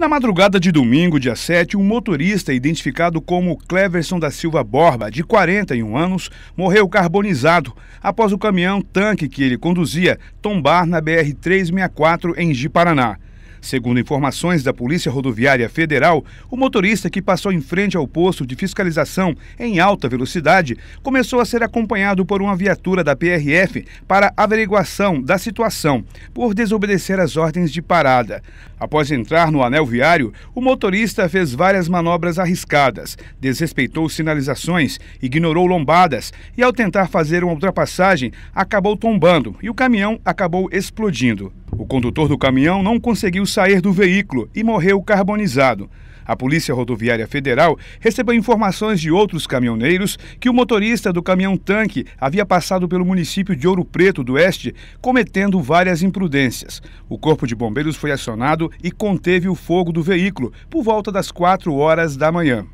Na madrugada de domingo, dia 7, um motorista identificado como Cleverson da Silva Borba, de 41 anos, morreu carbonizado após o caminhão tanque que ele conduzia tombar na BR-364 em Ji Paraná. Segundo informações da Polícia Rodoviária Federal, o motorista que passou em frente ao posto de fiscalização em alta velocidade começou a ser acompanhado por uma viatura da PRF para averiguação da situação por desobedecer as ordens de parada. Após entrar no anel viário, o motorista fez várias manobras arriscadas, desrespeitou sinalizações, ignorou lombadas e, ao tentar fazer uma ultrapassagem, acabou tombando e o caminhão acabou explodindo condutor do caminhão não conseguiu sair do veículo e morreu carbonizado. A Polícia Rodoviária Federal recebeu informações de outros caminhoneiros que o motorista do caminhão-tanque havia passado pelo município de Ouro Preto do Oeste, cometendo várias imprudências. O Corpo de Bombeiros foi acionado e conteve o fogo do veículo por volta das 4 horas da manhã.